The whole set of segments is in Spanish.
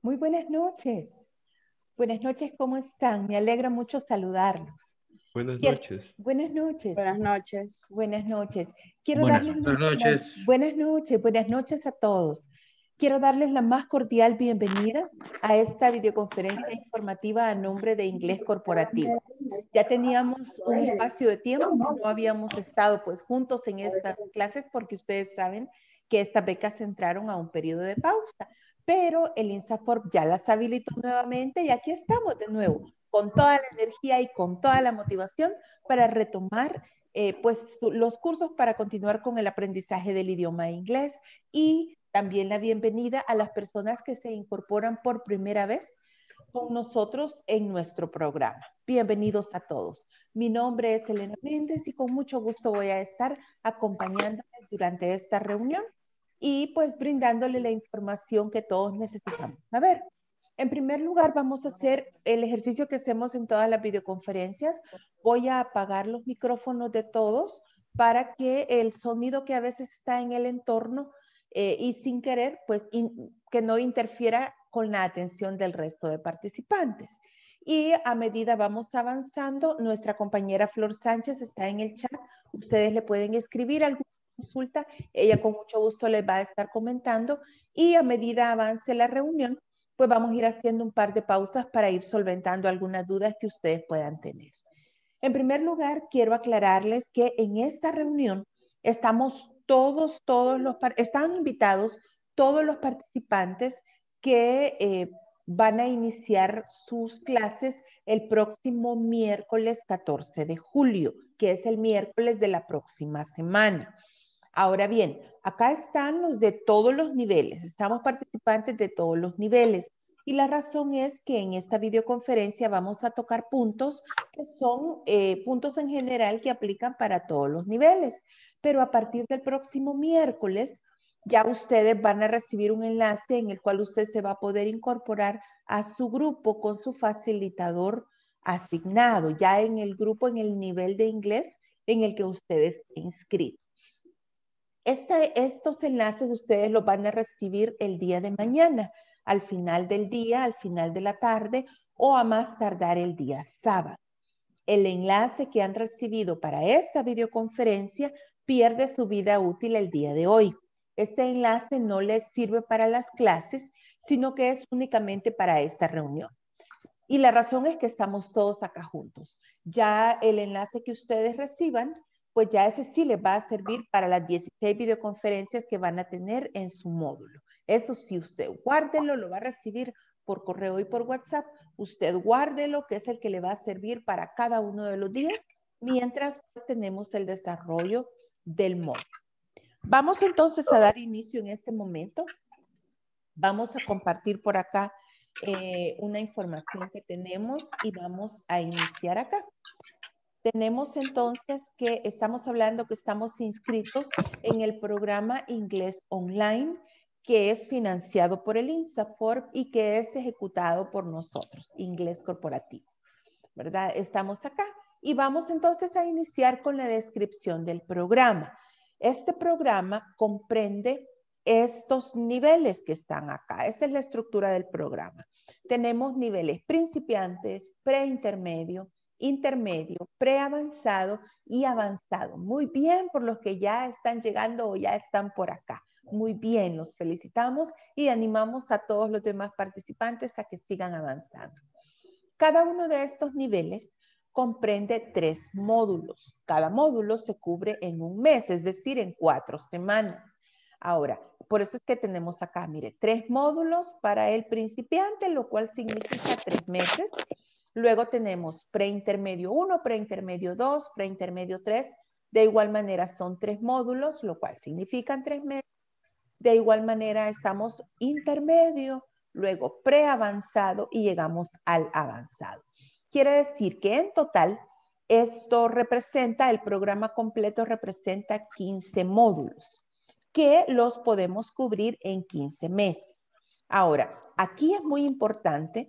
Muy buenas noches. Buenas noches, ¿cómo están? Me alegra mucho saludarlos. Buenas noches. buenas noches. Buenas noches. Buenas noches. Quiero buenas, buenas noches. buenas noches, buenas noches a todos. Quiero darles la más cordial bienvenida a esta videoconferencia informativa a nombre de Inglés Corporativo. Ya teníamos un espacio de tiempo, no habíamos estado pues juntos en estas clases porque ustedes saben que estas becas entraron a un periodo de pausa pero el INSAFORP ya las habilitó nuevamente y aquí estamos de nuevo, con toda la energía y con toda la motivación para retomar eh, pues, los cursos para continuar con el aprendizaje del idioma inglés y también la bienvenida a las personas que se incorporan por primera vez con nosotros en nuestro programa. Bienvenidos a todos. Mi nombre es Elena Méndez y con mucho gusto voy a estar acompañándoles durante esta reunión y pues brindándole la información que todos necesitamos saber. En primer lugar, vamos a hacer el ejercicio que hacemos en todas las videoconferencias. Voy a apagar los micrófonos de todos para que el sonido que a veces está en el entorno eh, y sin querer, pues que no interfiera con la atención del resto de participantes. Y a medida vamos avanzando, nuestra compañera Flor Sánchez está en el chat. Ustedes le pueden escribir alguna consulta, ella con mucho gusto les va a estar comentando y a medida avance la reunión, pues vamos a ir haciendo un par de pausas para ir solventando algunas dudas que ustedes puedan tener. En primer lugar, quiero aclararles que en esta reunión estamos todos, todos los, están invitados todos los participantes que eh, van a iniciar sus clases el próximo miércoles 14 de julio, que es el miércoles de la próxima semana. Ahora bien, acá están los de todos los niveles, estamos participantes de todos los niveles. Y la razón es que en esta videoconferencia vamos a tocar puntos que son eh, puntos en general que aplican para todos los niveles. Pero a partir del próximo miércoles ya ustedes van a recibir un enlace en el cual usted se va a poder incorporar a su grupo con su facilitador asignado, ya en el grupo, en el nivel de inglés en el que ustedes esté inscrito estos enlaces ustedes los van a recibir el día de mañana, al final del día, al final de la tarde o a más tardar el día sábado. El enlace que han recibido para esta videoconferencia pierde su vida útil el día de hoy. Este enlace no les sirve para las clases, sino que es únicamente para esta reunión. Y la razón es que estamos todos acá juntos. Ya el enlace que ustedes reciban pues ya ese sí le va a servir para las 16 videoconferencias que van a tener en su módulo. Eso sí, usted guárdelo, lo va a recibir por correo y por WhatsApp. Usted guárdelo, que es el que le va a servir para cada uno de los días, mientras pues, tenemos el desarrollo del módulo. Vamos entonces a dar inicio en este momento. Vamos a compartir por acá eh, una información que tenemos y vamos a iniciar acá. Tenemos entonces que estamos hablando que estamos inscritos en el programa Inglés Online, que es financiado por el INSAFORP y que es ejecutado por nosotros, Inglés Corporativo. ¿Verdad? Estamos acá y vamos entonces a iniciar con la descripción del programa. Este programa comprende estos niveles que están acá. Esa es la estructura del programa. Tenemos niveles principiantes, preintermedio, intermedio, preavanzado y avanzado. Muy bien por los que ya están llegando o ya están por acá. Muy bien, los felicitamos y animamos a todos los demás participantes a que sigan avanzando. Cada uno de estos niveles comprende tres módulos. Cada módulo se cubre en un mes, es decir, en cuatro semanas. Ahora, por eso es que tenemos acá, mire, tres módulos para el principiante, lo cual significa tres meses Luego tenemos preintermedio 1, preintermedio 2, preintermedio 3. De igual manera son tres módulos, lo cual significan tres meses. De igual manera estamos intermedio, luego preavanzado y llegamos al avanzado. Quiere decir que en total esto representa, el programa completo representa 15 módulos que los podemos cubrir en 15 meses. Ahora, aquí es muy importante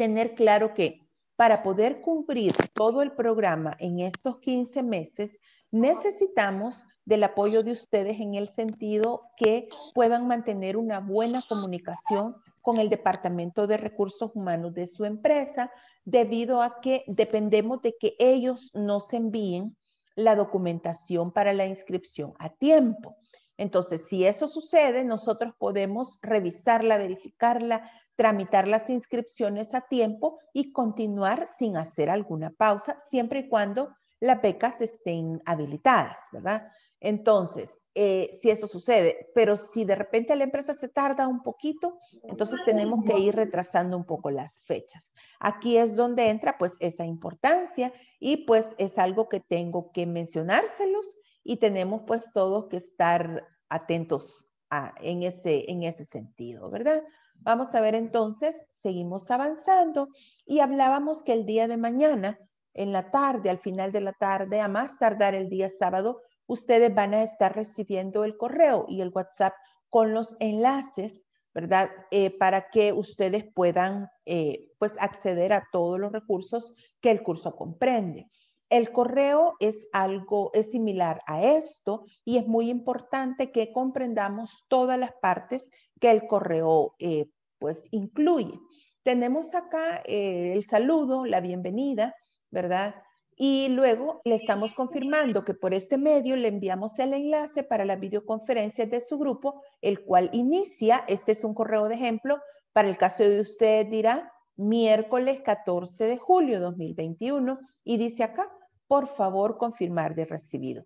tener claro que para poder cumplir todo el programa en estos 15 meses, necesitamos del apoyo de ustedes en el sentido que puedan mantener una buena comunicación con el Departamento de Recursos Humanos de su empresa, debido a que dependemos de que ellos nos envíen la documentación para la inscripción a tiempo. Entonces, si eso sucede, nosotros podemos revisarla, verificarla, tramitar las inscripciones a tiempo y continuar sin hacer alguna pausa, siempre y cuando las becas estén habilitadas, ¿verdad? Entonces, eh, si eso sucede, pero si de repente la empresa se tarda un poquito, entonces tenemos que ir retrasando un poco las fechas. Aquí es donde entra pues esa importancia y pues es algo que tengo que mencionárselos y tenemos pues todos que estar atentos en, ese, sentido, ¿verdad? Vamos a ver entonces, seguimos avanzando y hablábamos que el día de mañana, en la tarde, al final de la tarde, a más tardar el día sábado, ustedes van a estar recibiendo el correo y el WhatsApp con los enlaces, ¿verdad? Eh, para que ustedes puedan eh, pues acceder a todos los recursos que el curso comprende. El correo es algo, es similar a esto y es muy importante que comprendamos todas las partes que el correo eh, pues incluye. Tenemos acá eh, el saludo, la bienvenida, ¿verdad? Y luego le estamos confirmando que por este medio le enviamos el enlace para la videoconferencia de su grupo, el cual inicia, este es un correo de ejemplo, para el caso de usted dirá miércoles 14 de julio 2021 y dice acá, por favor confirmar de recibido.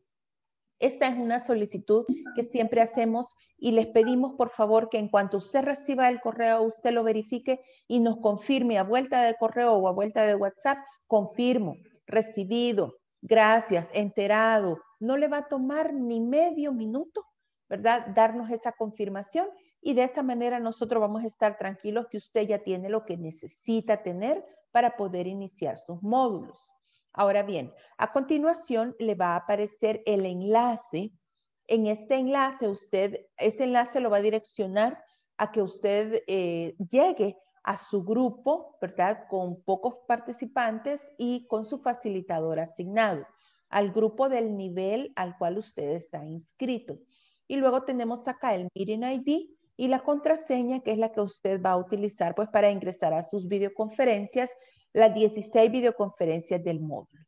Esta es una solicitud que siempre hacemos y les pedimos por favor que en cuanto usted reciba el correo, usted lo verifique y nos confirme a vuelta de correo o a vuelta de WhatsApp, confirmo, recibido, gracias, enterado. No le va a tomar ni medio minuto, ¿verdad? Darnos esa confirmación y de esa manera nosotros vamos a estar tranquilos que usted ya tiene lo que necesita tener para poder iniciar sus módulos. Ahora bien, a continuación le va a aparecer el enlace. En este enlace usted, ese enlace lo va a direccionar a que usted eh, llegue a su grupo, ¿verdad? Con pocos participantes y con su facilitador asignado, al grupo del nivel al cual usted está inscrito. Y luego tenemos acá el Meeting ID y la contraseña, que es la que usted va a utilizar pues para ingresar a sus videoconferencias las 16 videoconferencias del módulo.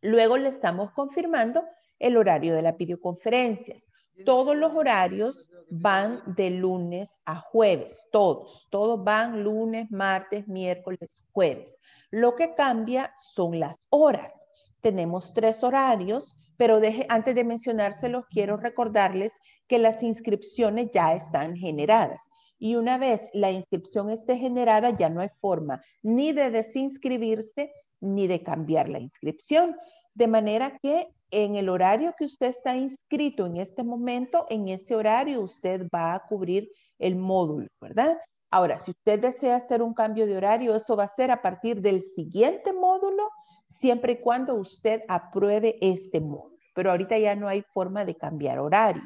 Luego le estamos confirmando el horario de las videoconferencias. Todos los horarios van de lunes a jueves, todos, todos van lunes, martes, miércoles, jueves. Lo que cambia son las horas. Tenemos tres horarios, pero antes de mencionárselos, quiero recordarles que las inscripciones ya están generadas. Y una vez la inscripción esté generada, ya no hay forma ni de desinscribirse ni de cambiar la inscripción. De manera que en el horario que usted está inscrito en este momento, en ese horario usted va a cubrir el módulo, ¿verdad? Ahora, si usted desea hacer un cambio de horario, eso va a ser a partir del siguiente módulo, siempre y cuando usted apruebe este módulo. Pero ahorita ya no hay forma de cambiar horario.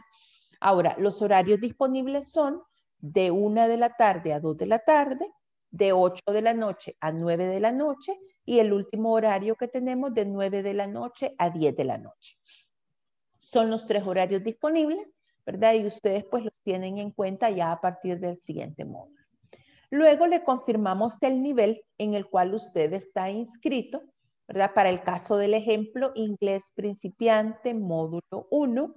Ahora, los horarios disponibles son de una de la tarde a dos de la tarde, de ocho de la noche a nueve de la noche y el último horario que tenemos de nueve de la noche a diez de la noche. Son los tres horarios disponibles, ¿verdad? Y ustedes pues los tienen en cuenta ya a partir del siguiente módulo. Luego le confirmamos el nivel en el cual usted está inscrito, ¿verdad? Para el caso del ejemplo, inglés principiante, módulo 1,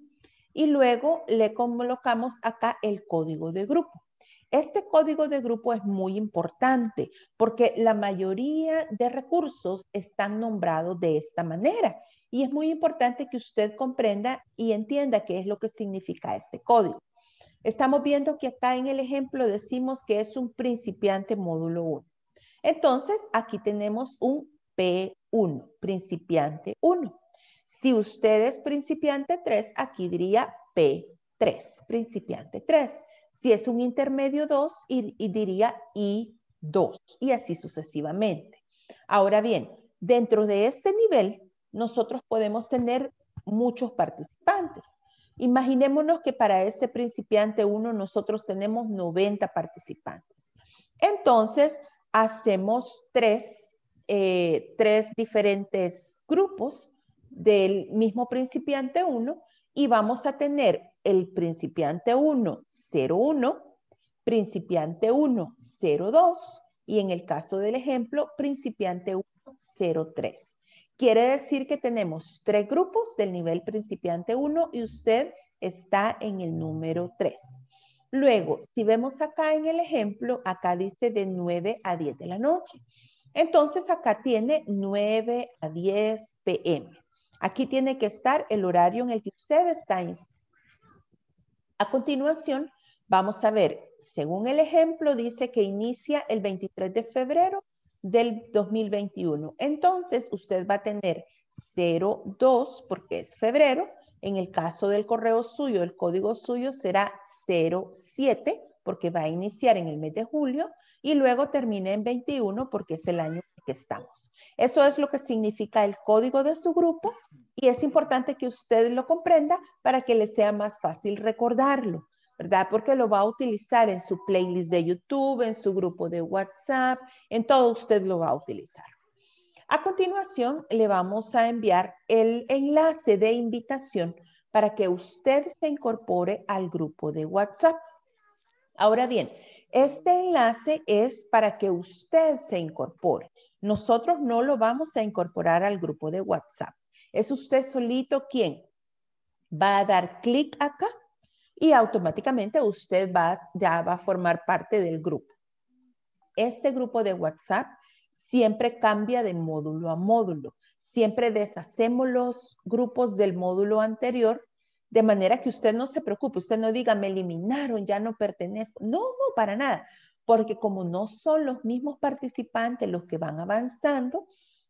y luego le colocamos acá el código de grupo. Este código de grupo es muy importante porque la mayoría de recursos están nombrados de esta manera y es muy importante que usted comprenda y entienda qué es lo que significa este código. Estamos viendo que acá en el ejemplo decimos que es un principiante módulo 1. Entonces, aquí tenemos un P1, principiante 1. Si usted es principiante 3, aquí diría P3, principiante 3. Si es un intermedio 2, y, diría I2, y así sucesivamente. Ahora bien, dentro de este nivel, nosotros podemos tener muchos participantes. Imaginémonos que para este principiante 1 nosotros tenemos 90 participantes. Entonces, hacemos tres, eh, tres diferentes grupos del mismo principiante 1 y vamos a tener el principiante 1, 01, principiante 1, 02 y en el caso del ejemplo, principiante 1, 03. Quiere decir que tenemos tres grupos del nivel principiante 1 y usted está en el número 3. Luego, si vemos acá en el ejemplo, acá dice de 9 a 10 de la noche. Entonces acá tiene 9 a 10 pm. Aquí tiene que estar el horario en el que usted está A continuación, vamos a ver, según el ejemplo, dice que inicia el 23 de febrero del 2021. Entonces, usted va a tener 02 porque es febrero. En el caso del correo suyo, el código suyo será 07 porque va a iniciar en el mes de julio y luego termina en 21 porque es el año que estamos. Eso es lo que significa el código de su grupo y es importante que usted lo comprenda para que le sea más fácil recordarlo, ¿verdad? Porque lo va a utilizar en su playlist de YouTube, en su grupo de WhatsApp, en todo usted lo va a utilizar. A continuación, le vamos a enviar el enlace de invitación para que usted se incorpore al grupo de WhatsApp. Ahora bien, este enlace es para que usted se incorpore. Nosotros no lo vamos a incorporar al grupo de WhatsApp. Es usted solito quien va a dar clic acá y automáticamente usted va, ya va a formar parte del grupo. Este grupo de WhatsApp siempre cambia de módulo a módulo. Siempre deshacemos los grupos del módulo anterior de manera que usted no se preocupe, usted no diga, me eliminaron, ya no pertenezco. No, no, para nada porque como no son los mismos participantes los que van avanzando,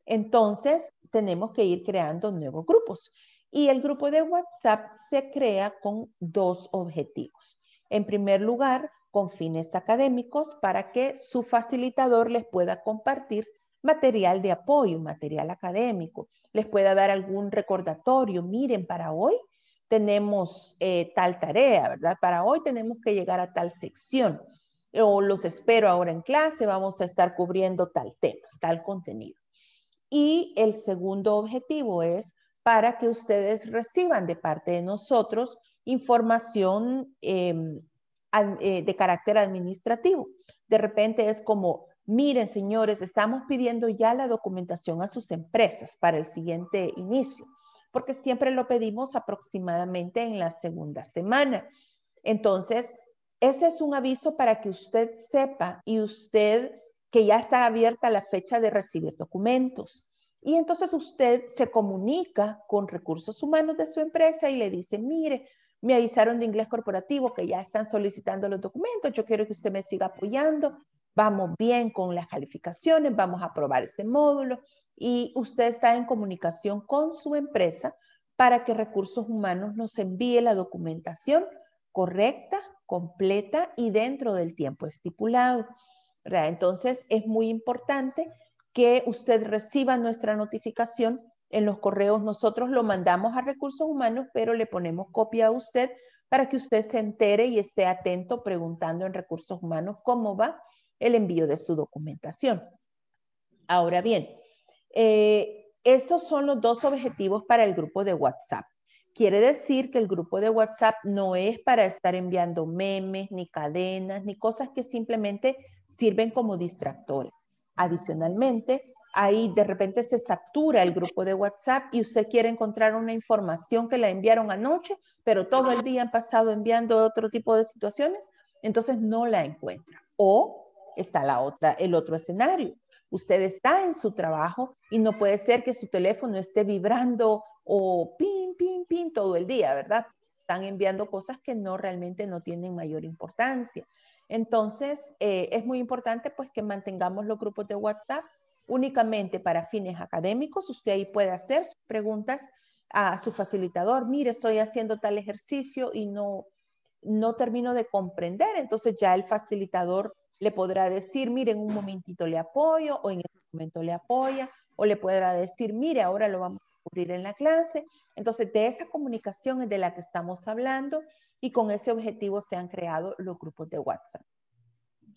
entonces tenemos que ir creando nuevos grupos. Y el grupo de WhatsApp se crea con dos objetivos. En primer lugar, con fines académicos para que su facilitador les pueda compartir material de apoyo, material académico, les pueda dar algún recordatorio, miren, para hoy tenemos eh, tal tarea, ¿verdad? Para hoy tenemos que llegar a tal sección o los espero ahora en clase, vamos a estar cubriendo tal tema, tal contenido. Y el segundo objetivo es para que ustedes reciban de parte de nosotros información em, eh, de carácter administrativo. De repente es como, miren señores, estamos pidiendo ya la documentación a sus empresas para el siguiente inicio, porque siempre lo pedimos aproximadamente en la segunda semana. Entonces, ese es un aviso para que usted sepa y usted que ya está abierta la fecha de recibir documentos. Y entonces usted se comunica con recursos humanos de su empresa y le dice, mire, me avisaron de inglés corporativo que ya están solicitando los documentos, yo quiero que usted me siga apoyando, vamos bien con las calificaciones, vamos a aprobar ese módulo y usted está en comunicación con su empresa para que recursos humanos nos envíe la documentación correcta completa y dentro del tiempo estipulado. Entonces es muy importante que usted reciba nuestra notificación en los correos. Nosotros lo mandamos a recursos humanos, pero le ponemos copia a usted para que usted se entere y esté atento preguntando en recursos humanos cómo va el envío de su documentación. Ahora bien, eh, esos son los dos objetivos para el grupo de WhatsApp. Quiere decir que el grupo de WhatsApp no es para estar enviando memes, ni cadenas, ni cosas que simplemente sirven como distractores. Adicionalmente, ahí de repente se satura el grupo de WhatsApp y usted quiere encontrar una información que la enviaron anoche, pero todo el día han pasado enviando otro tipo de situaciones, entonces no la encuentra. O está la otra, el otro escenario. Usted está en su trabajo y no puede ser que su teléfono esté vibrando o pin, pin, pin todo el día, ¿verdad? Están enviando cosas que no realmente no tienen mayor importancia. Entonces, eh, es muy importante pues que mantengamos los grupos de WhatsApp únicamente para fines académicos. Usted ahí puede hacer sus preguntas a su facilitador. Mire, estoy haciendo tal ejercicio y no, no termino de comprender. Entonces ya el facilitador le podrá decir, mire, en un momentito le apoyo o en este momento le apoya. O le podrá decir, mire, ahora lo vamos en la clase. Entonces, de esa comunicación es de la que estamos hablando y con ese objetivo se han creado los grupos de WhatsApp.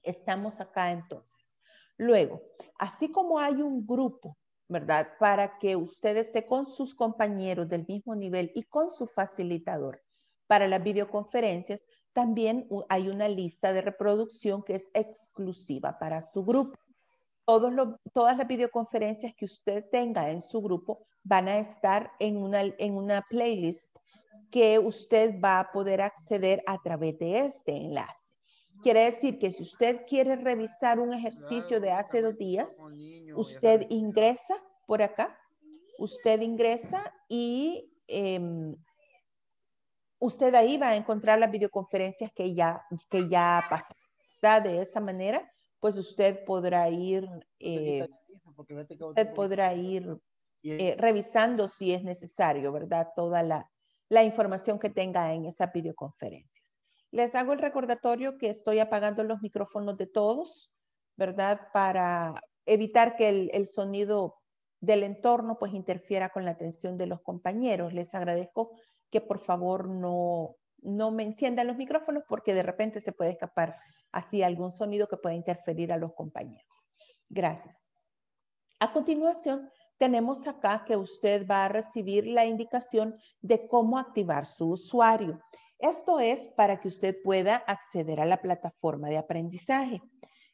Estamos acá entonces. Luego, así como hay un grupo, ¿verdad? Para que usted esté con sus compañeros del mismo nivel y con su facilitador para las videoconferencias, también hay una lista de reproducción que es exclusiva para su grupo. Todos todas las videoconferencias que usted tenga en su grupo van a estar en una, en una playlist que usted va a poder acceder a través de este enlace. Quiere decir que si usted quiere revisar un ejercicio de hace dos días, usted ingresa por acá, usted ingresa y em, usted ahí va a encontrar las videoconferencias que ya, que ya De esa manera, pues usted podrá ir, eh, usted podrá ir eh, revisando si es necesario, ¿verdad? Toda la, información que tenga en esa videoconferencia Les hago el recordatorio que estoy apagando los micrófonos de todos, ¿verdad? Para evitar que el, sonido del entorno pues interfiera con la atención de los compañeros. Les agradezco que por favor no, no me enciendan los micrófonos porque de repente se puede escapar así algún sonido que pueda interferir a los compañeros. Gracias. A continuación, tenemos acá que usted va a recibir la indicación de cómo activar su usuario. Esto es para que usted pueda acceder a la plataforma de aprendizaje.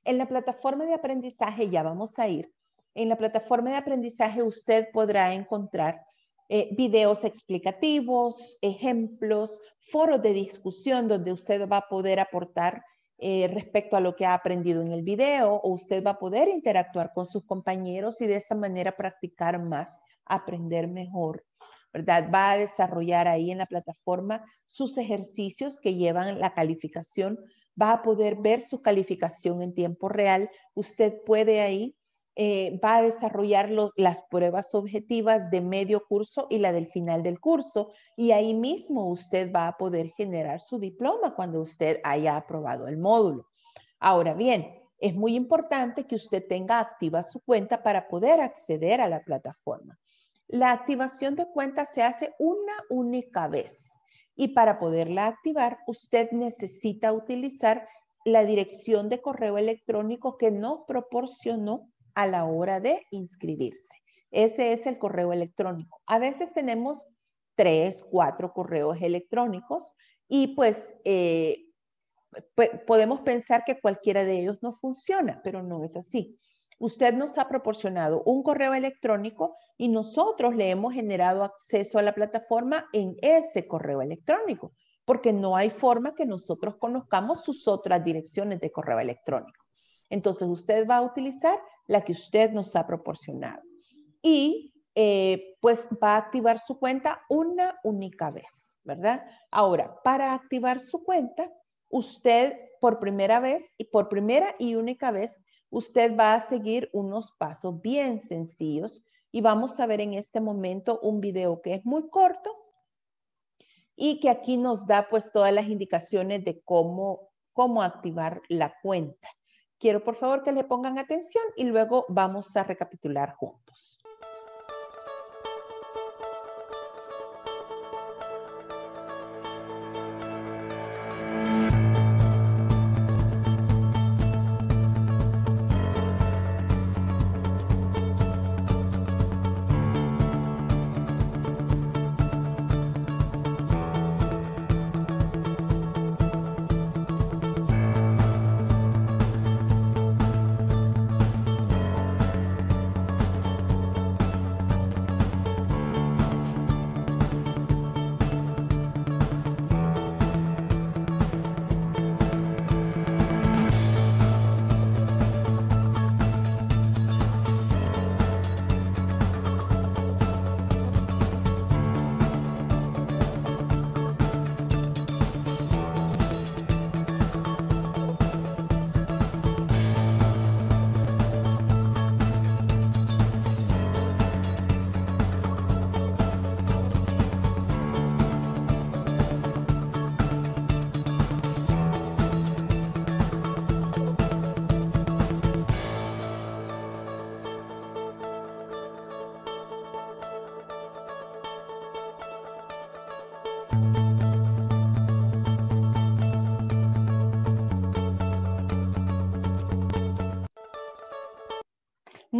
En la plataforma de aprendizaje ya vamos a ir. En la plataforma de aprendizaje usted podrá encontrar eh, videos explicativos, ejemplos, foros de discusión donde usted va a poder aportar eh, respecto a lo que ha aprendido en el video o usted va a poder interactuar con sus compañeros y de esa manera practicar más, aprender mejor, ¿verdad? Va a desarrollar ahí en la plataforma sus ejercicios que llevan la calificación, va a poder ver su calificación en tiempo real, usted puede ahí eh, va a desarrollar las pruebas objetivas de medio curso y la del final del curso y ahí mismo usted va a poder generar su diploma cuando usted haya aprobado el módulo. Ahora bien, es muy importante que usted tenga activa su cuenta para poder acceder a la plataforma. La activación de cuenta se hace una única vez y para poderla activar usted necesita utilizar la dirección de correo electrónico que nos proporcionó a la hora de inscribirse. Ese es el correo electrónico. A veces tenemos tres, cuatro correos electrónicos y pues eh, podemos pensar que cualquiera de ellos no funciona, pero no es así. Usted nos ha proporcionado un correo electrónico y nosotros le hemos generado acceso a la plataforma en ese correo electrónico, porque no hay forma que nosotros conozcamos sus otras direcciones de correo electrónico. Entonces usted va a utilizar la que usted nos ha proporcionado. Y eh, pues va a activar su cuenta una única vez, ¿verdad? Ahora, para activar su cuenta, usted por primera vez y por primera y única vez, usted va a seguir unos pasos bien sencillos y vamos a ver en este momento un video que es muy corto y que aquí nos da pues todas las indicaciones de cómo, cómo activar la cuenta. Quiero por favor que le pongan atención y luego vamos a recapitular juntos.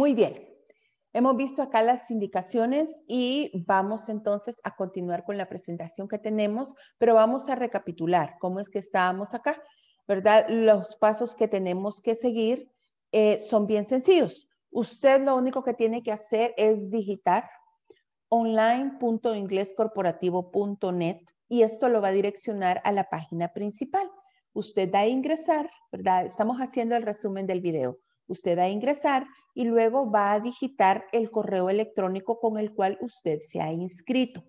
Muy bien. Hemos visto acá las indicaciones y vamos entonces a continuar con la presentación que tenemos, pero vamos a recapitular cómo es que estábamos acá, ¿verdad? Los pasos que tenemos que seguir eh, son bien sencillos. Usted lo único que tiene que hacer es digitar online.inglescorporativo.net y esto lo va a direccionar a la página principal. Usted da a ingresar, ¿verdad? Estamos haciendo el resumen del video. Usted da a ingresar y luego va a digitar el correo electrónico con el cual usted se ha inscrito.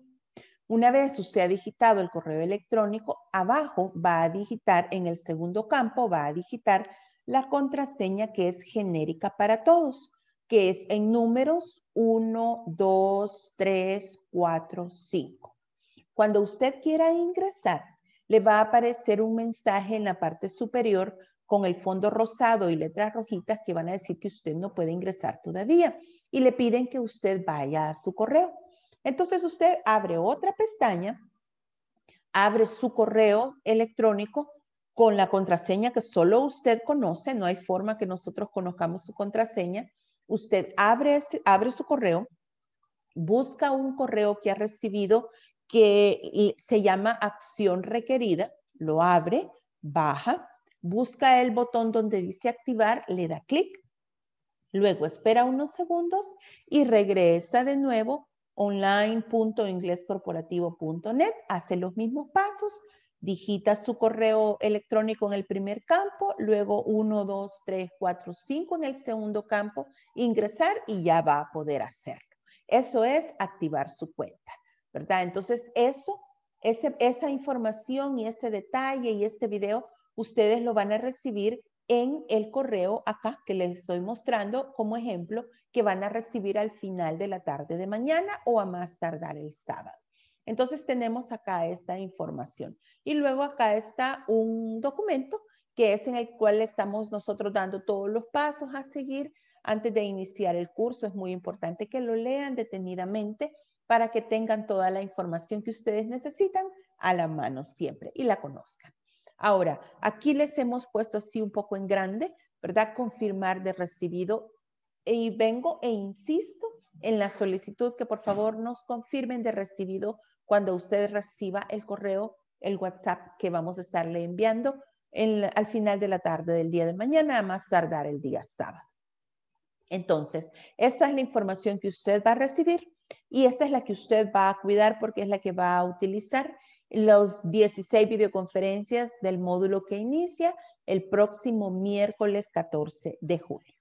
Una vez usted ha digitado el correo electrónico, abajo va a digitar, en el segundo campo va a digitar la contraseña que es genérica para todos, que es en números 1, 2, 3, 4, 5. Cuando usted quiera ingresar, le va a aparecer un mensaje en la parte superior con el fondo rosado y letras rojitas que van a decir que usted no puede ingresar todavía y le piden que usted vaya a su correo. Entonces usted abre otra pestaña, abre su correo electrónico con la contraseña que solo usted conoce, no hay forma que nosotros conozcamos su contraseña. Usted abre, abre su correo, busca un correo que ha recibido que se llama acción requerida, lo abre, baja, busca el botón donde dice activar, le da clic, luego espera unos segundos y regresa de nuevo online.inglescorporativo.net, hace los mismos pasos, digita su correo electrónico en el primer campo, luego 1, 2, 3, 4, 5 en el segundo campo, ingresar y ya va a poder hacerlo. Eso es activar su cuenta, ¿verdad? Entonces eso, esa información y ese detalle y este video ustedes lo van a recibir en el correo acá que les estoy mostrando como ejemplo que van a recibir al final de la tarde de mañana o a más tardar el sábado. Entonces tenemos acá esta información. Y luego acá está un documento que es en el cual estamos nosotros dando todos los pasos a seguir antes de iniciar el curso. Es muy importante que lo lean detenidamente para que tengan toda la información que ustedes necesitan a la mano siempre y la conozcan. Ahora, aquí les hemos puesto así un poco en grande, ¿verdad? Confirmar de recibido. Y vengo e insisto en la solicitud que por favor nos confirmen de recibido cuando usted reciba el correo, el WhatsApp que vamos a estarle enviando al final de la tarde del día de mañana, a más tardar el día sábado. Entonces, esa es la información que usted va a recibir y esa es la que usted va a cuidar porque es la que va a utilizar los 16 videoconferencias del módulo que inicia el próximo miércoles 14 de julio.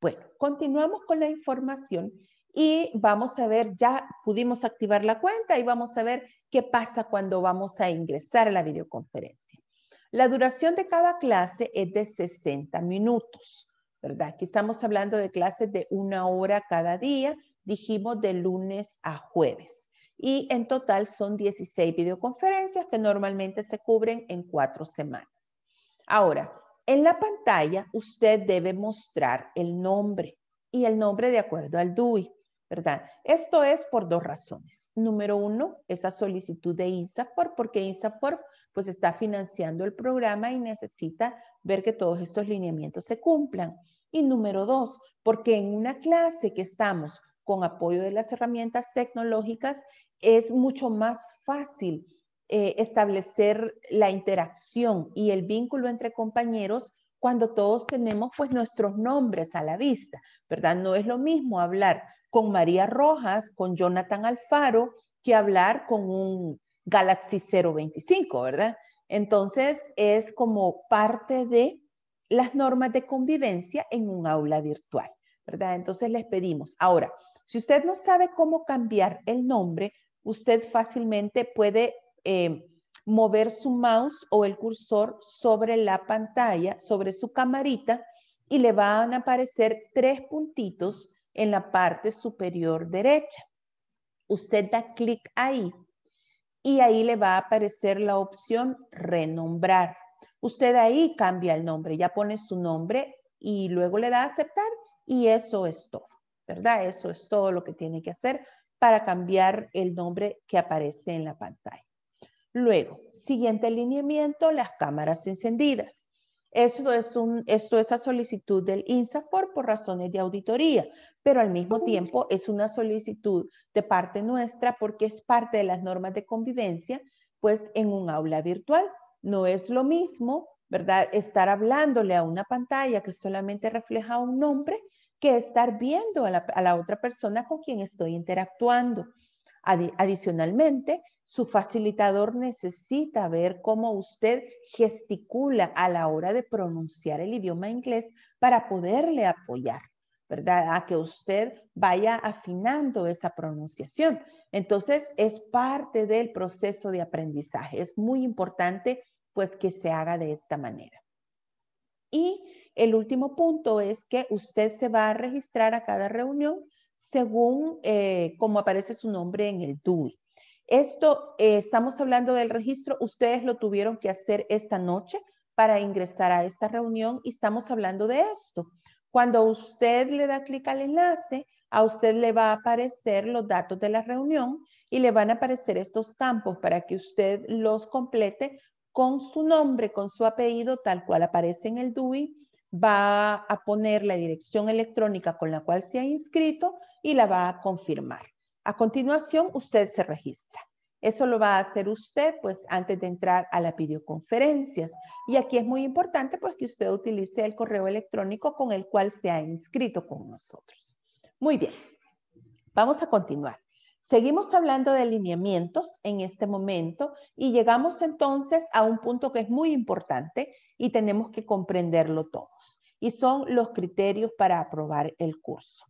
Bueno, continuamos con la información y vamos a ver, ya pudimos activar la cuenta y vamos a ver qué pasa cuando vamos a ingresar a la videoconferencia. La duración de cada clase es de 60 minutos, ¿verdad? Aquí estamos hablando de clases de una hora cada día, dijimos de lunes a jueves y en total son 16 videoconferencias que normalmente se cubren en cuatro semanas. Ahora, en la pantalla usted debe mostrar el nombre y el nombre de acuerdo al DUI, ¿verdad? Esto es por dos razones. Número uno, esa solicitud de INSAFOR, porque INSAFOR pues está financiando el programa y necesita ver que todos estos lineamientos se cumplan. Y número dos, porque en una clase que estamos con apoyo de las herramientas tecnológicas, es mucho más fácil eh, establecer la interacción y el vínculo entre compañeros cuando todos tenemos pues nuestros nombres a la vista, ¿verdad? No es lo mismo hablar con María Rojas, con Jonathan Alfaro, que hablar con un Galaxy 025, ¿verdad? Entonces es como parte de las normas de convivencia en un aula virtual, ¿verdad? Entonces les pedimos, ahora, si usted no sabe cómo cambiar el nombre, usted fácilmente puede eh, mover su mouse o el cursor sobre la pantalla, sobre su camarita, y le van a aparecer tres puntitos en la parte superior derecha. Usted da clic ahí y ahí le va a aparecer la opción renombrar. Usted ahí cambia el nombre, ya pone su nombre y luego le da aceptar y eso es todo. ¿verdad? Eso es todo lo que tiene que hacer para cambiar el nombre que aparece en la pantalla. Luego, siguiente alineamiento, las cámaras encendidas. Esto es, un, solicitud del INSAFOR por razones de auditoría, pero al mismo tiempo es una solicitud de parte nuestra porque es parte de las normas de convivencia, pues en un aula virtual. No es lo mismo, ¿verdad? Estar hablándole a una pantalla que solamente refleja un nombre que estar viendo a la, otra persona con quien estoy interactuando. adicionalmente, su facilitador necesita ver cómo usted gesticula a la hora de pronunciar el idioma inglés para poderle apoyar, ¿verdad? A que usted vaya afinando esa pronunciación. Entonces, es parte del proceso de aprendizaje. Es muy importante, pues, que se haga de esta manera. Y el último punto es que usted se va a registrar a cada reunión según eh, como aparece su nombre en el DUI. Esto, eh, estamos hablando del registro, ustedes lo tuvieron que hacer esta noche para ingresar a esta reunión y estamos hablando de esto. Cuando usted le da clic al enlace, a usted le va a aparecer los datos de la reunión y le van a aparecer estos campos para que usted los complete con su nombre, con su apellido, tal cual aparece en el DUI, va a poner la dirección electrónica con la cual se ha inscrito y la va a confirmar. A continuación, usted se registra. Eso lo va a hacer usted, pues, antes de entrar a las videoconferencias. Y aquí es muy importante, pues, que usted utilice el correo electrónico con el cual se ha inscrito con nosotros. Muy bien, vamos a continuar. Seguimos hablando de lineamientos en este momento y llegamos entonces a un punto que es muy importante y tenemos que comprenderlo todos. Y son los criterios para aprobar el curso.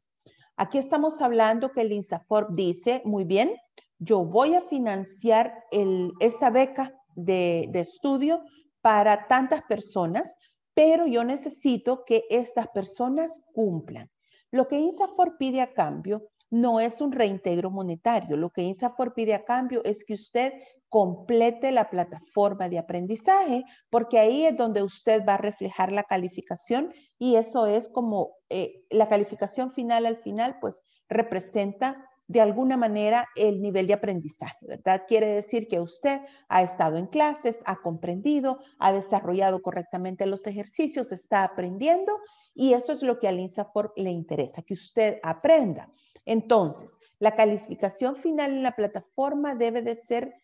Aquí estamos hablando que el INSAFOR dice, muy bien, yo voy a financiar esta beca de, de estudio para tantas personas, pero yo necesito que estas personas cumplan. Lo que INSAFOR pide a cambio no es un reintegro monetario. Lo que INSAFOR pide a cambio es que usted complete la plataforma de aprendizaje, porque ahí es donde usted va a reflejar la calificación y eso es como eh, la calificación final al final, pues representa de alguna manera el nivel de aprendizaje, ¿verdad? Quiere decir que usted ha estado en clases, ha comprendido, ha desarrollado correctamente los ejercicios, está aprendiendo y eso es lo que al INSAFOR le interesa, que usted aprenda. Entonces, la calificación final en la plataforma debe de ser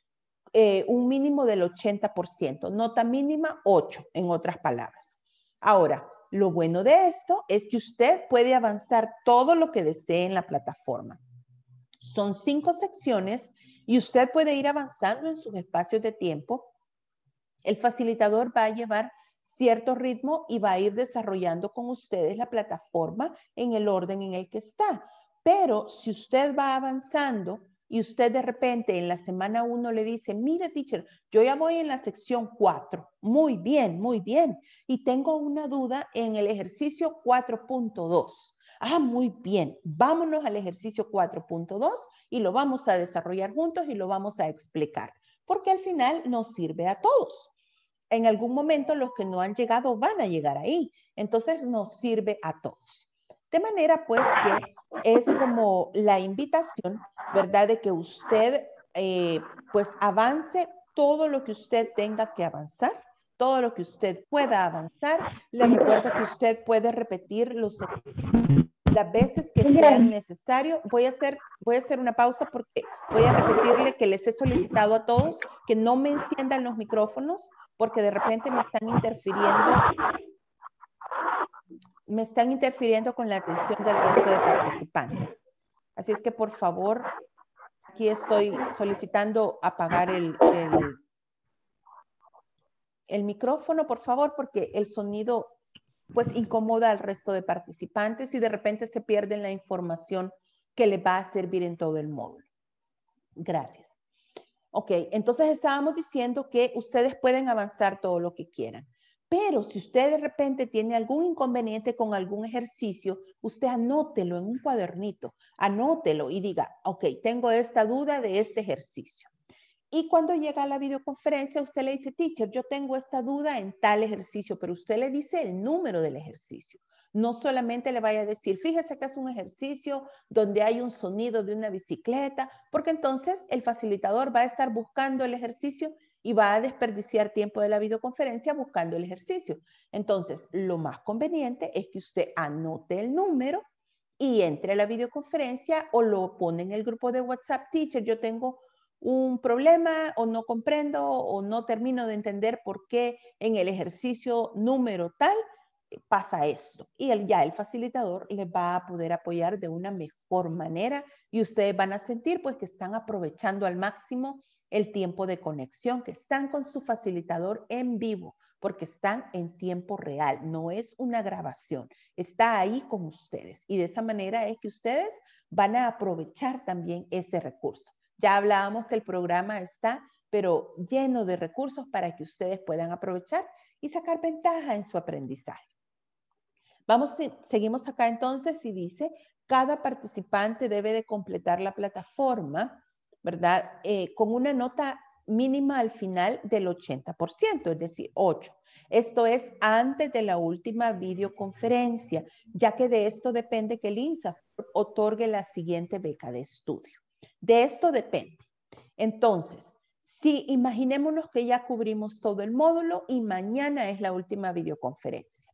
eh, un mínimo del 80%, nota mínima 8, en otras palabras. Ahora, lo bueno de esto es que usted puede avanzar todo lo que desee en la plataforma. Son cinco secciones y usted puede ir avanzando en sus espacios de tiempo. El facilitador va a llevar cierto ritmo y va a ir desarrollando con ustedes la plataforma en el orden en el que está. Pero si usted va avanzando y usted de repente en la semana 1 le dice, mira, teacher, yo ya voy en la sección 4. Muy bien, muy bien. Y tengo una duda en el ejercicio 4.2. Ah, muy bien. Vámonos al ejercicio 4.2 y lo vamos a desarrollar juntos y lo vamos a explicar, porque al final nos sirve a todos. En algún momento los que no han llegado van a llegar ahí, entonces nos sirve a todos. De manera pues que es como la invitación, ¿verdad? De que usted eh, pues avance todo lo que usted tenga que avanzar, todo lo que usted pueda avanzar. Le recuerdo que usted puede repetir los las veces que sea necesario. Voy a hacer, voy a hacer una pausa porque voy a repetirle que les he solicitado a todos que no me enciendan los micrófonos porque de repente me están interfiriendo me están interfiriendo con la atención del resto de participantes. Así es que por favor, aquí estoy solicitando apagar el, el, micrófono, por favor, porque el sonido pues incomoda al resto de participantes y de repente se pierden la información que le va a servir en todo el módulo. Gracias. Ok, entonces estábamos diciendo que ustedes pueden avanzar todo lo que quieran. Pero si usted de repente tiene algún inconveniente con algún ejercicio, usted anótelo en un cuadernito, anótelo y diga, ok, tengo esta duda de este ejercicio. Y cuando llega a la videoconferencia, usted le dice, teacher, yo tengo esta duda en tal ejercicio, pero usted le dice el número del ejercicio. No solamente le vaya a decir, fíjese que es un ejercicio donde hay un sonido de una bicicleta, porque entonces el facilitador va a estar buscando el ejercicio y va a desperdiciar tiempo de la videoconferencia buscando el ejercicio. Entonces, lo más conveniente es que usted anote el número y entre a la videoconferencia o lo pone en el grupo de WhatsApp, teacher, yo tengo un problema o no comprendo o no termino de entender por qué en el ejercicio número tal pasa esto. Y el, ya el facilitador les va a poder apoyar de una mejor manera y ustedes van a sentir pues que están aprovechando al máximo el tiempo de conexión, que están con su facilitador en vivo, porque están en tiempo real, no es una grabación, está ahí con ustedes. Y de esa manera es que ustedes van a aprovechar también ese recurso. Ya hablábamos que el programa está, pero lleno de recursos para que ustedes puedan aprovechar y sacar ventaja en su aprendizaje. Vamos, seguimos acá entonces y dice, cada participante debe de completar la plataforma ¿verdad? Eh, con una nota mínima al final del 80%, es decir, 8. Esto es antes de la última videoconferencia, ya que de esto depende que el INSA otorgue la siguiente beca de estudio. De esto depende. Entonces, si imaginémonos que ya cubrimos todo el módulo y mañana es la última videoconferencia.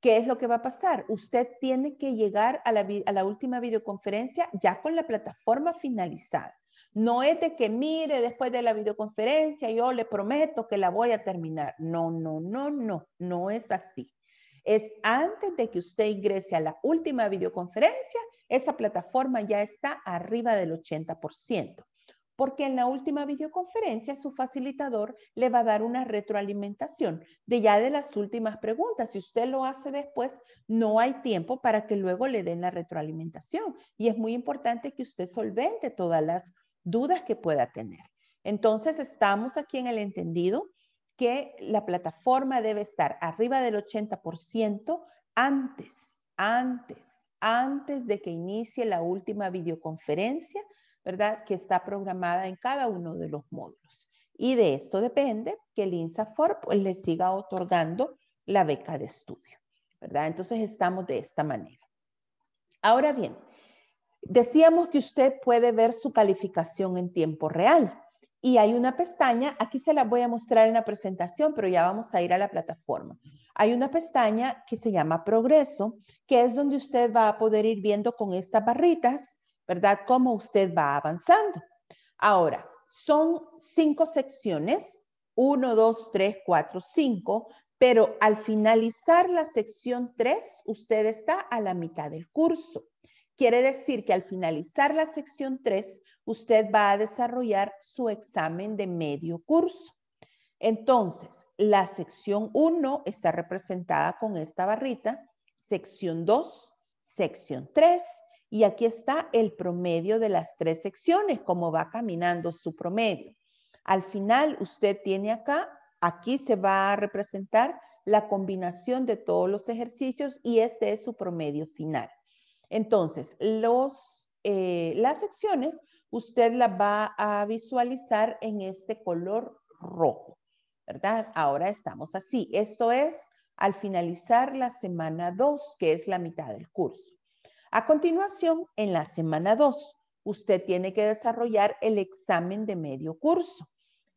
¿Qué es lo que va a pasar? Usted tiene que llegar a la última videoconferencia ya con la plataforma finalizada. No es de que mire después de la videoconferencia, yo le prometo que la voy a terminar. No, no, no, no, no es así. Es antes de que usted ingrese a la última videoconferencia, esa plataforma ya está arriba del 80%, porque en la última videoconferencia su facilitador le va a dar una retroalimentación de ya de las últimas preguntas. Si usted lo hace después, no hay tiempo para que luego le den la retroalimentación. Y es muy importante que usted solvente todas las dudas que pueda tener. Entonces, estamos aquí en el entendido que la plataforma debe estar arriba del 80% antes, antes, antes de que inicie la última videoconferencia, ¿verdad? Que está programada en cada uno de los módulos. Y de esto depende que el INSAFOR pues, le siga otorgando la beca de estudio, ¿verdad? Entonces estamos de esta manera. Ahora bien, Decíamos que usted puede ver su calificación en tiempo real y hay una pestaña, aquí se la voy a mostrar en la presentación, pero ya vamos a ir a la plataforma. Hay una pestaña que se llama progreso, que es donde usted va a poder ir viendo con estas barritas, ¿verdad? Cómo usted va avanzando. Ahora, son cinco secciones, uno, dos, tres, cuatro, cinco, pero al finalizar la sección tres, usted está a la mitad del curso. Quiere decir que al finalizar la sección 3, usted va a desarrollar su examen de medio curso. Entonces, la sección 1 está representada con esta barrita, sección 2, sección 3, y aquí está el promedio de las tres secciones, cómo va caminando su promedio. Al final, usted tiene acá, aquí se va a representar la combinación de todos los ejercicios y este es su promedio final. Entonces, eh, las secciones usted las va a visualizar en este color rojo, ¿verdad? Ahora estamos así. Esto es al finalizar la semana 2, que es la mitad del curso. A continuación, en la semana 2, usted tiene que desarrollar el examen de medio curso.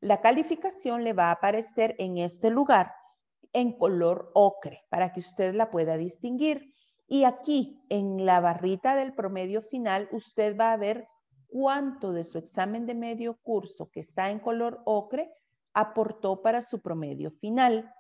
La calificación le va a aparecer en este lugar en color ocre para que usted la pueda distinguir. Y aquí en la barrita del promedio final, usted va a ver cuánto de su examen de medio curso que está en color ocre aportó para su promedio final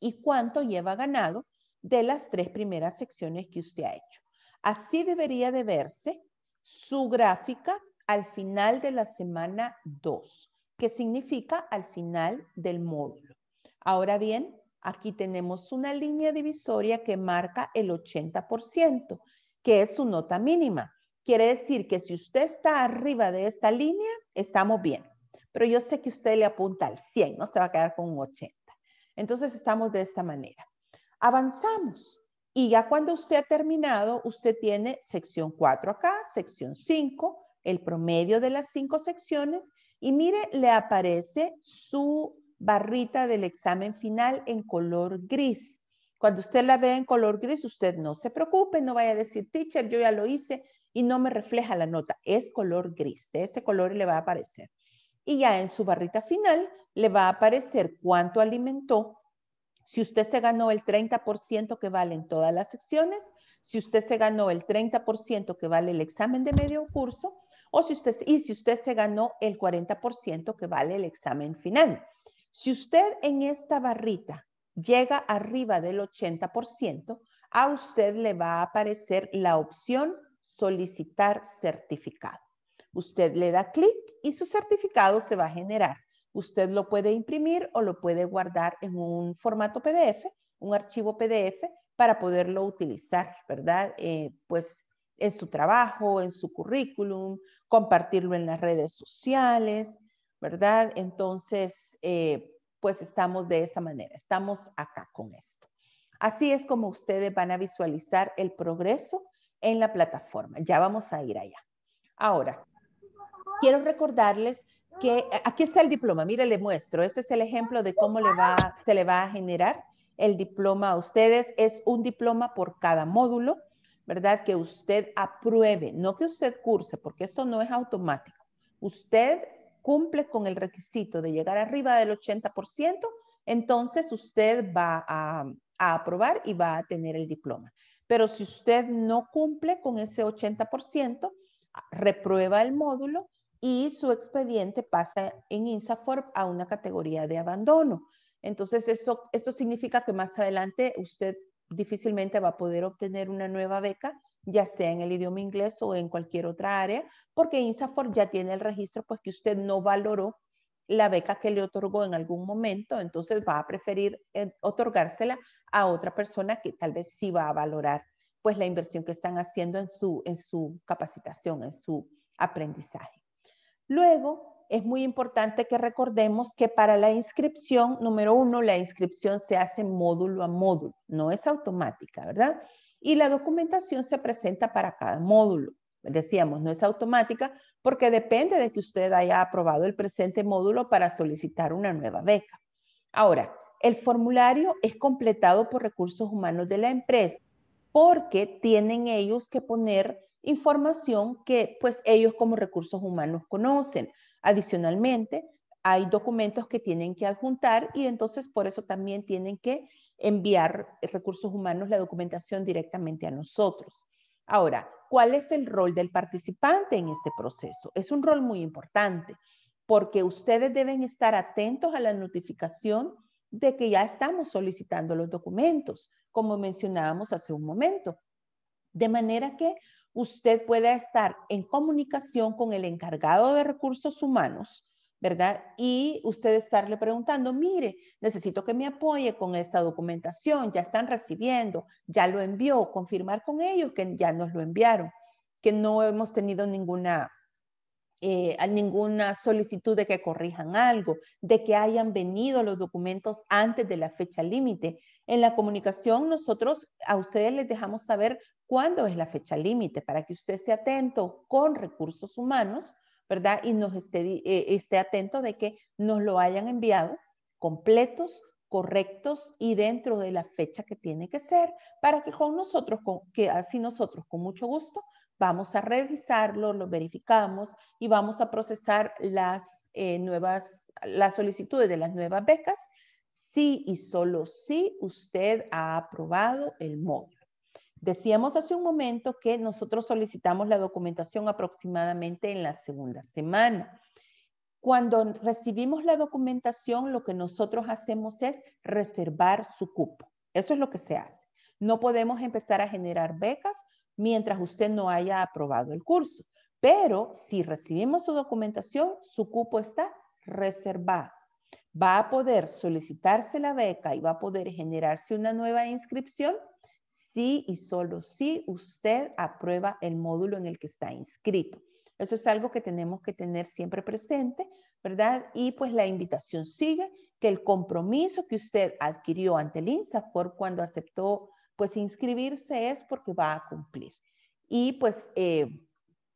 y cuánto lleva ganado de las tres primeras secciones que usted ha hecho. Así debería de verse su gráfica al final de la semana 2, que significa al final del módulo. Ahora bien, Aquí tenemos una línea divisoria que marca el 80%, que es su nota mínima. Quiere decir que si usted está arriba de esta línea, estamos bien. Pero yo sé que usted le apunta al 100, no se va a quedar con un 80. Entonces estamos de esta manera. Avanzamos. Y ya cuando usted ha terminado, usted tiene sección 4 acá, sección 5, el promedio de las cinco secciones. Y mire, le aparece su barrita del examen final en color gris. Cuando usted la ve en color gris, usted no se preocupe, no vaya a decir, teacher, yo ya lo hice y no me refleja la nota. Es color gris, de ese color le va a aparecer. Y ya en su barrita final le va a aparecer cuánto alimentó. Si usted se ganó el 30% que vale en todas las secciones, si usted se ganó el 30% que vale el examen de medio curso, o si usted, y si usted se ganó el 40% que vale el examen final. Si usted en esta barrita llega arriba del 80%, a usted le va a aparecer la opción solicitar certificado. Usted le da clic y su certificado se va a generar. Usted lo puede imprimir o lo puede guardar en un formato PDF, un archivo PDF, para poderlo utilizar, ¿verdad? Eh, pues en su trabajo, en su currículum, compartirlo en las redes sociales, ¿verdad? Entonces, eh, pues estamos de esa manera, estamos acá con esto. Así es como ustedes van a visualizar el progreso en la plataforma. Ya vamos a ir allá. Ahora, quiero recordarles que aquí está el diploma. Mire, le muestro. Este es el ejemplo de cómo se le va a generar el diploma a ustedes. Es un diploma por cada módulo, ¿verdad? Que usted apruebe, no que usted curse, porque esto no es automático. Usted cumple con el requisito de llegar arriba del 80%, entonces usted va a, aprobar y va a tener el diploma. Pero si usted no cumple con ese 80%, reprueba el módulo y su expediente pasa en INSAFORP a una categoría de abandono. Entonces, esto significa que más adelante usted difícilmente va a poder obtener una nueva beca ya sea en el idioma inglés o en cualquier otra área, porque INSAFOR ya tiene el registro, pues que usted no valoró la beca que le otorgó en algún momento, entonces va a preferir eh, otorgársela a otra persona que tal vez sí va a valorar pues la inversión que están haciendo en su, en su capacitación, en su aprendizaje. Luego, es muy importante que recordemos que para la inscripción, número uno, la inscripción se hace módulo a módulo, no es automática, ¿verdad? y la documentación se presenta para cada módulo. Decíamos, no es automática porque depende de que usted haya aprobado el presente módulo para solicitar una nueva beca. Ahora, el formulario es completado por recursos humanos de la empresa porque tienen ellos que poner información que pues ellos como recursos humanos conocen. Adicionalmente, hay documentos que tienen que adjuntar y entonces por eso también tienen que enviar eh, recursos humanos la documentación directamente a nosotros. Ahora, ¿cuál es el rol del participante en este proceso? Es un rol muy importante porque ustedes deben estar atentos a la notificación de que ya estamos solicitando los documentos, como mencionábamos hace un momento. De manera que usted pueda estar en comunicación con el encargado de recursos humanos ¿verdad? Y usted estarle preguntando, mire, necesito que me apoye con esta documentación, ya están recibiendo, ya lo envió, confirmar con ellos que ya nos lo enviaron, que no hemos tenido ninguna, eh, ninguna solicitud de que corrijan algo, de que hayan venido los documentos antes de la fecha límite. En la comunicación nosotros a ustedes les dejamos saber cuándo es la fecha límite para que usted esté atento con recursos humanos ¿verdad? Y nos esté, eh, esté atento de que nos lo hayan enviado completos, correctos y dentro de la fecha que tiene que ser para que con nosotros, que así nosotros con mucho gusto vamos a revisarlo, lo verificamos y vamos a procesar las eh, nuevas, las solicitudes de las nuevas becas si y solo si usted ha aprobado el módulo. Decíamos hace un momento que nosotros solicitamos la documentación aproximadamente en la segunda semana. Cuando recibimos la documentación, lo que nosotros hacemos es reservar su cupo. Eso es lo que se hace. No podemos empezar a generar becas mientras usted no haya aprobado el curso. Pero si recibimos su documentación, su cupo está reservado. Va a poder solicitarse la beca y va a poder generarse una nueva inscripción sí y solo si usted aprueba el módulo en el que está inscrito. Eso es algo que tenemos que tener siempre presente, ¿verdad? Y pues la invitación sigue, que el compromiso que usted adquirió ante el por cuando aceptó pues inscribirse es porque va a cumplir. Y pues eh,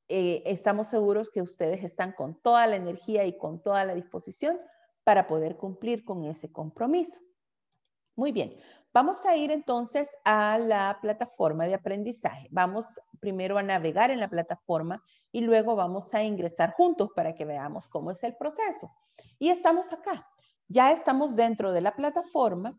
eh, estamos seguros que ustedes están con toda la energía y con toda la disposición para poder cumplir con ese compromiso. Muy bien, Vamos a ir entonces a la plataforma de aprendizaje. Vamos primero a navegar en la plataforma y luego vamos a ingresar juntos para que veamos cómo es el proceso. Y estamos acá. Ya estamos dentro de la plataforma.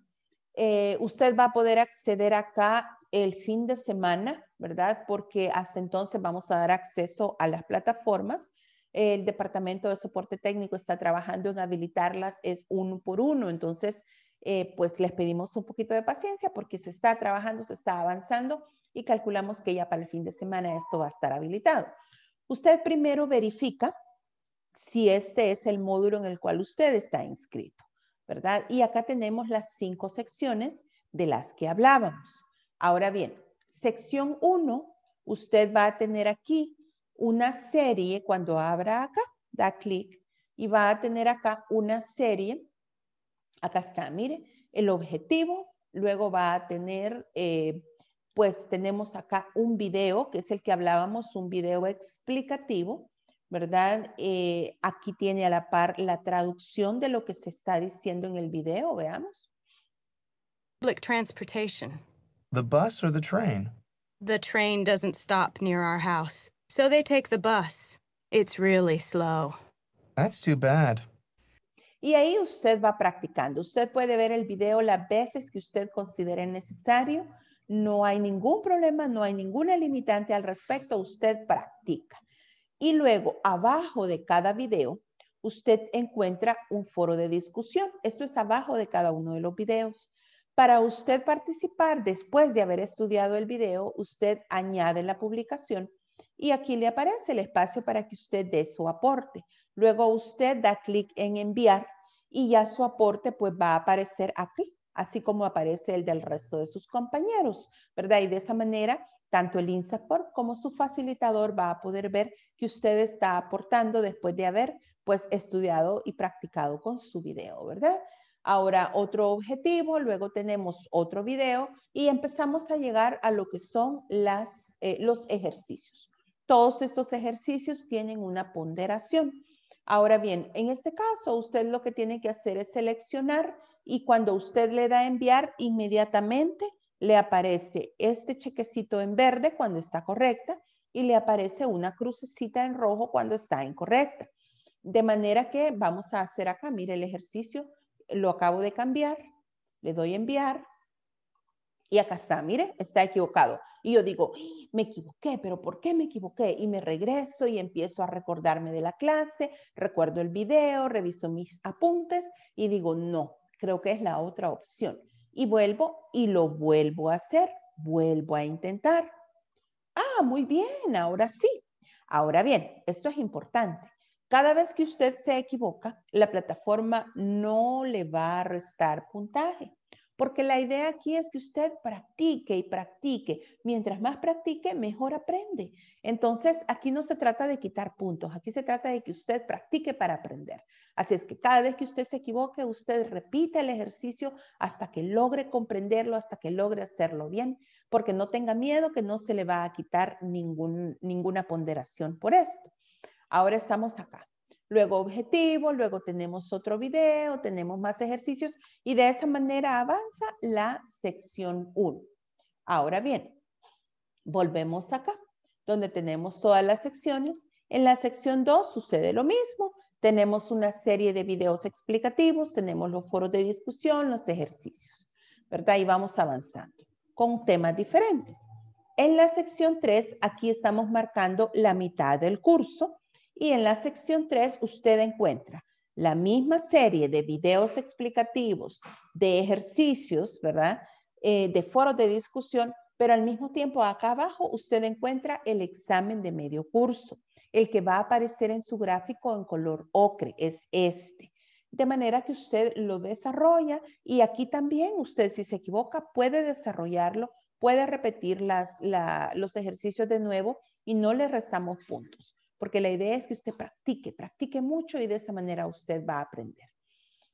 Eh, usted va a poder acceder acá el fin de semana, ¿verdad? Porque hasta entonces vamos a dar acceso a las plataformas. El Departamento de Soporte Técnico está trabajando en habilitarlas, es uno por uno. Entonces, eh, pues les pedimos un poquito de paciencia porque se está trabajando, se está avanzando y calculamos que ya para el fin de semana esto va a estar habilitado. Usted primero verifica si este es el módulo en el cual usted está inscrito, ¿verdad? Y acá tenemos las cinco secciones de las que hablábamos. Ahora bien, sección 1, usted va a tener aquí una serie, cuando abra acá, da clic, y va a tener acá una serie Acá está, mire, el objetivo, luego va a tener, eh, pues tenemos acá un video, que es el que hablábamos, un video explicativo, ¿verdad? Eh, aquí tiene a la par la traducción de lo que se está diciendo en el video, veamos. Public transportation. The bus or the train? The train doesn't stop near our house, so they take the bus. It's really slow. That's too bad. Y ahí usted va practicando. Usted puede ver el video las veces que usted considere necesario. No hay ningún problema, no hay ninguna limitante al respecto. Usted practica. Y luego, abajo de cada video, usted encuentra un foro de discusión. Esto es abajo de cada uno de los videos. Para usted participar después de haber estudiado el video, usted añade la publicación y aquí le aparece el espacio para que usted dé su aporte. Luego usted da clic en enviar y ya su aporte pues va a aparecer aquí, así como aparece el del resto de sus compañeros, ¿verdad? Y de esa manera, tanto el INSAPOR como su facilitador va a poder ver que usted está aportando después de haber pues estudiado y practicado con su video, ¿verdad? Ahora otro objetivo, luego tenemos otro video y empezamos a llegar a lo que son las, eh, los ejercicios. Todos estos ejercicios tienen una ponderación. Ahora bien, en este caso, usted lo que tiene que hacer es seleccionar y cuando usted le da enviar, inmediatamente le aparece este chequecito en verde cuando está correcta y le aparece una crucecita en rojo cuando está incorrecta. De manera que vamos a hacer acá, mire el ejercicio, lo acabo de cambiar, le doy enviar, y acá está, mire, está equivocado. Y yo digo, me equivoqué, pero ¿por qué me equivoqué? Y me regreso y empiezo a recordarme de la clase, recuerdo el video, reviso mis apuntes y digo, no, creo que es la otra opción. Y vuelvo y lo vuelvo a hacer, vuelvo a intentar. Ah, muy bien, ahora sí. Ahora bien, esto es importante. Cada vez que usted se equivoca, la plataforma no le va a restar puntaje. Porque la idea aquí es que usted practique y practique. Mientras más practique, mejor aprende. Entonces, aquí no se trata de quitar puntos, aquí se trata de que usted practique para aprender. Así es que cada vez que usted se equivoque, usted repite el ejercicio hasta que logre comprenderlo, hasta que logre hacerlo bien, porque no tenga miedo que no se le va a quitar ninguna ponderación por esto. Ahora estamos acá luego objetivo, luego tenemos otro video, tenemos más ejercicios y de esa manera avanza la sección 1. Ahora bien, volvemos acá, donde tenemos todas las secciones. En la sección 2 sucede lo mismo. Tenemos una serie de videos explicativos, tenemos los foros de discusión, los ejercicios, ¿verdad? Y vamos avanzando con temas diferentes. En la sección 3, aquí estamos marcando la mitad del curso y en la sección 3 usted encuentra la misma serie de videos explicativos, de ejercicios, ¿verdad? Eh, de foros de discusión, pero al mismo tiempo acá abajo usted encuentra el examen de medio curso. El que va a aparecer en su gráfico en color ocre es este. De manera que usted lo desarrolla y aquí también usted si se equivoca puede desarrollarlo, puede repetir los ejercicios de nuevo y no le restamos puntos porque la idea es que usted practique, practique mucho y de esa manera usted va a aprender.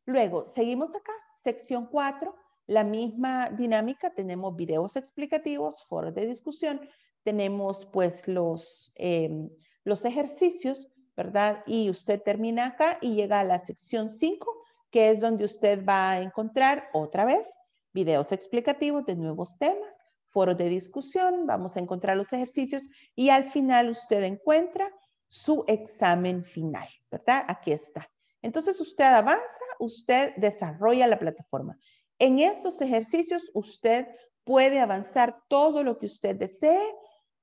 Luego, seguimos acá, sección 4, la misma dinámica, tenemos videos explicativos, foros de discusión, tenemos pues los, em, ejercicios, ¿verdad? Y usted termina acá y llega a la sección 5, que es donde usted va a encontrar otra vez videos explicativos de nuevos temas, foros de discusión, vamos a encontrar los ejercicios y al final usted encuentra su examen final, ¿verdad? Aquí está. Entonces usted avanza, usted desarrolla la plataforma. En estos ejercicios usted puede avanzar todo lo que usted desee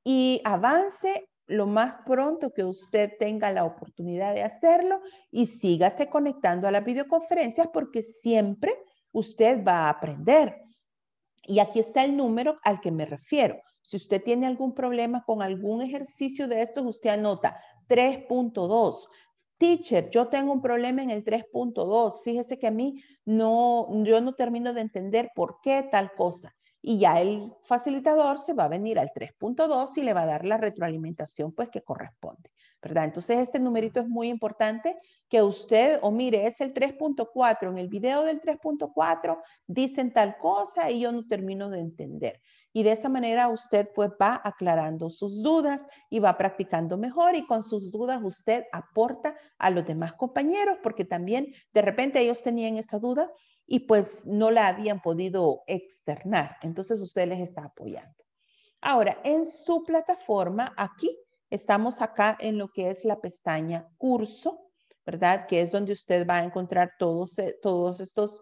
y avance lo más pronto que usted tenga la oportunidad de hacerlo y sígase conectando a las videoconferencias porque siempre usted va a aprender. Y aquí está el número al que me refiero. Si usted tiene algún problema con algún ejercicio de estos, usted anota 3.2. Teacher, yo tengo un problema en el 3.2. Fíjese que a mí no, yo no termino de entender por qué tal cosa. Y ya el facilitador se va a venir al 3.2 y le va a dar la retroalimentación pues que corresponde, ¿verdad? Entonces este numerito es muy importante que usted, o mire, es el 3.4, en el video del 3.4 dicen tal cosa y yo no termino de entender. Y de esa manera usted pues va aclarando sus dudas y va practicando mejor y con sus dudas usted aporta a los demás compañeros porque también de repente ellos tenían esa duda y pues no la habían podido externar. Entonces usted les está apoyando. Ahora, en su plataforma, aquí estamos acá en lo que es la pestaña curso, ¿verdad? Que es donde usted va a encontrar todos, eh, todos estos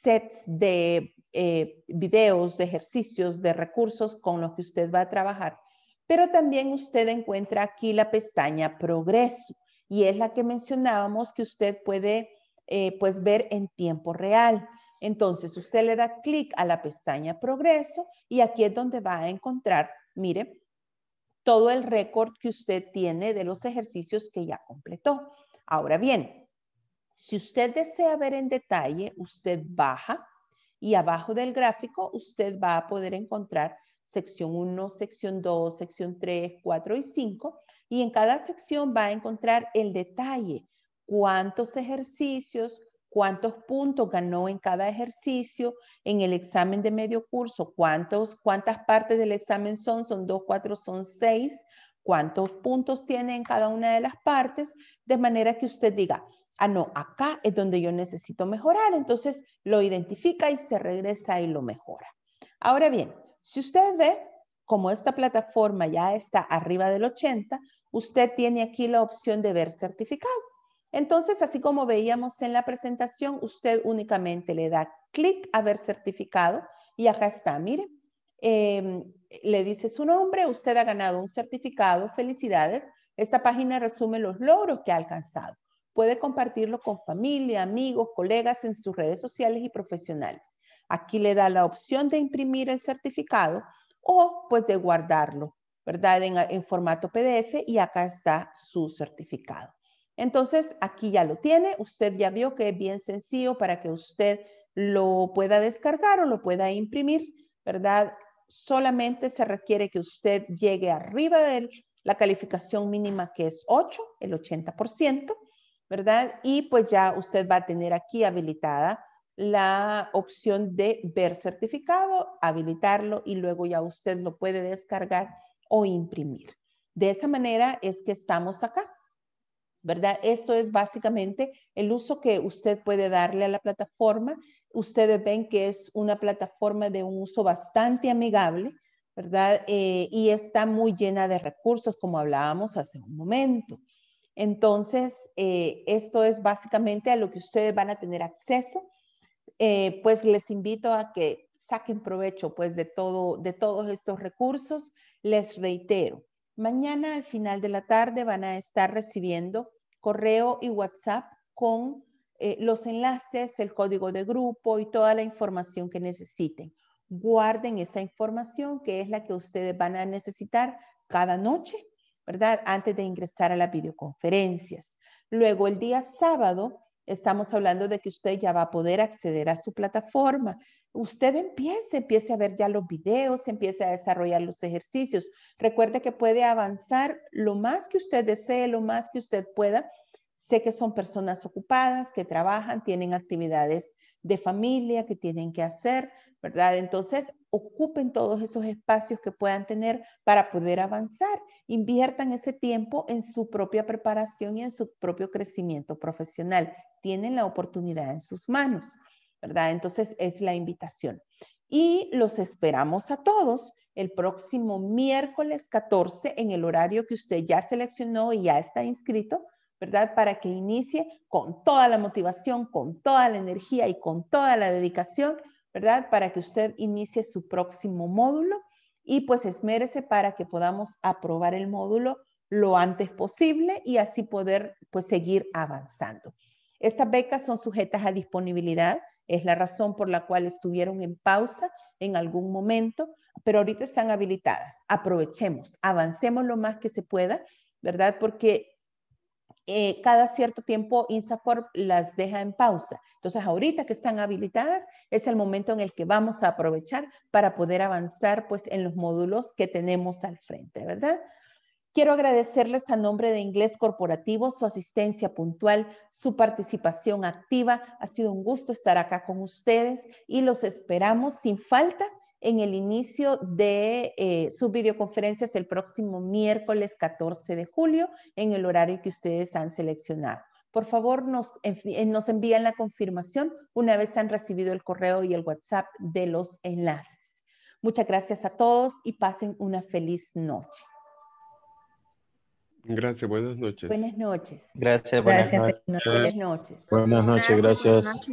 sets de eh, videos, de ejercicios, de recursos con los que usted va a trabajar. Pero también usted encuentra aquí la pestaña Progreso y es la que mencionábamos que usted puede eh, pues ver en tiempo real. Entonces usted le da clic a la pestaña Progreso y aquí es donde va a encontrar, mire, todo el récord que usted tiene de los ejercicios que ya completó. Ahora bien, si usted desea ver en detalle, usted baja y abajo del gráfico usted va a poder encontrar sección 1, sección 2, sección 3, 4 y 5. Y en cada sección va a encontrar el detalle, cuántos ejercicios, cuántos puntos ganó en cada ejercicio, en el examen de medio curso, cuántos, cuántas partes del examen son, son 2, 4, son 6, cuántos puntos tiene en cada una de las partes, de manera que usted diga, ah, no, acá es donde yo necesito mejorar, entonces lo identifica y se regresa y lo mejora. Ahora bien, si usted ve, como esta plataforma ya está arriba del 80, usted tiene aquí la opción de ver certificado. Entonces, así como veíamos en la presentación, usted únicamente le da clic a ver certificado y acá está, mire, em, le dice su nombre, usted ha ganado un certificado, felicidades. Esta página resume los logros que ha alcanzado. Puede compartirlo con familia, amigos, colegas en sus redes sociales y profesionales. Aquí le da la opción de imprimir el certificado o pues de guardarlo, ¿verdad? En, formato PDF y acá está su certificado. Entonces, aquí ya lo tiene. Usted ya vio que es bien sencillo para que usted lo pueda descargar o lo pueda imprimir, ¿verdad? Solamente se requiere que usted llegue arriba de la calificación mínima que es 8, el 80%, ¿verdad? Y pues ya usted va a tener aquí habilitada la opción de ver certificado, habilitarlo y luego ya usted lo puede descargar o imprimir. De esa manera es que estamos acá, ¿verdad? Eso es básicamente el uso que usted puede darle a la plataforma. Ustedes ven que es una plataforma de un uso bastante amigable, ¿verdad? Eh, y está muy llena de recursos, como hablábamos hace un momento. Entonces, eh, esto es básicamente a lo que ustedes van a tener acceso. Eh, pues les invito a que saquen provecho pues de, todo, de todos estos recursos. Les reitero, mañana al final de la tarde van a estar recibiendo correo y WhatsApp con eh, los enlaces, el código de grupo y toda la información que necesiten. Guarden esa información que es la que ustedes van a necesitar cada noche ¿verdad? Antes de ingresar a las videoconferencias. Luego el día sábado estamos hablando de que usted ya va a poder acceder a su plataforma. Usted empiece, empiece a ver ya los videos, empiece a desarrollar los ejercicios. Recuerde que puede avanzar lo más que usted desee, lo más que usted pueda. Sé que son personas ocupadas, que trabajan, tienen actividades de familia que tienen que hacer, ¿verdad? Entonces, ocupen todos esos espacios que puedan tener para poder avanzar. Inviertan ese tiempo en su propia preparación y en su propio crecimiento profesional. Tienen la oportunidad en sus manos, ¿verdad? Entonces, es la invitación. Y los esperamos a todos el próximo miércoles 14 en el horario que usted ya seleccionó y ya está inscrito, ¿verdad? Para que inicie con toda la motivación, con toda la energía y con toda la dedicación ¿verdad? Para que usted inicie su próximo módulo y pues merece para que podamos aprobar el módulo lo antes posible y así poder pues seguir avanzando. Estas becas son sujetas a disponibilidad, es la razón por la cual estuvieron en pausa en algún momento, pero ahorita están habilitadas. Aprovechemos, avancemos lo más que se pueda, ¿verdad? Porque eh, cada cierto tiempo INSAFOR las deja en pausa. Entonces, ahorita que están habilitadas, es el momento en el que vamos a aprovechar para poder avanzar pues en los módulos que tenemos al frente, ¿verdad? Quiero agradecerles a nombre de Inglés Corporativo su asistencia puntual, su participación activa. Ha sido un gusto estar acá con ustedes y los esperamos sin falta en el inicio de eh, sus videoconferencias el próximo miércoles 14 de julio en el horario que ustedes han seleccionado. Por favor, nos, eh, nos envían la confirmación una vez han recibido el correo y el WhatsApp de los enlaces. Muchas gracias a todos y pasen una feliz noche. Gracias, buenas noches. Buenas noches. Gracias, buenas, noches. Buenas noches. gracias.